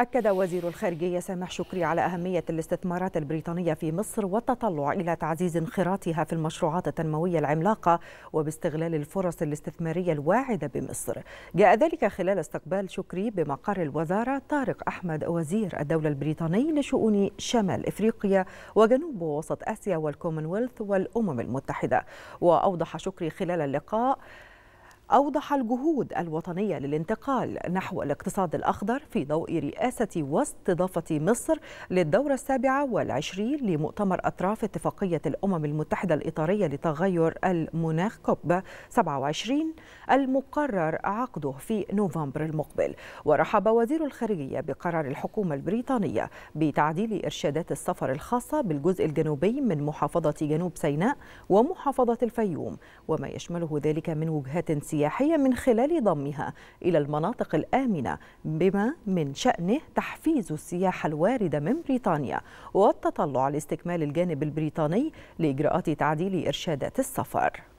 أكد وزير الخارجية سامح شكري على أهمية الاستثمارات البريطانية في مصر والتطلع إلى تعزيز انخراطها في المشروعات التنموية العملاقة وباستغلال الفرص الاستثمارية الواعدة بمصر جاء ذلك خلال استقبال شكري بمقر الوزارة طارق أحمد وزير الدولة البريطاني لشؤون شمال إفريقيا وجنوب ووسط آسيا والكومنولث والأمم المتحدة وأوضح شكري خلال اللقاء أوضح الجهود الوطنية للانتقال نحو الاقتصاد الأخضر في ضوء رئاسة واستضافة مصر للدورة السابعة والعشرين لمؤتمر أطراف اتفاقية الأمم المتحدة الإطارية لتغير المناخ كوب 27 المقرر عقده في نوفمبر المقبل ورحب وزير الخارجية بقرار الحكومة البريطانية بتعديل إرشادات السفر الخاصة بالجزء الجنوبي من محافظة جنوب سيناء ومحافظة الفيوم وما يشمله ذلك من وجهات سياسية السياحية من خلال ضمها إلى المناطق الآمنة بما من شأنه تحفيز السياحة الواردة من بريطانيا والتطلع لاستكمال الجانب البريطاني لإجراءات تعديل إرشادات السفر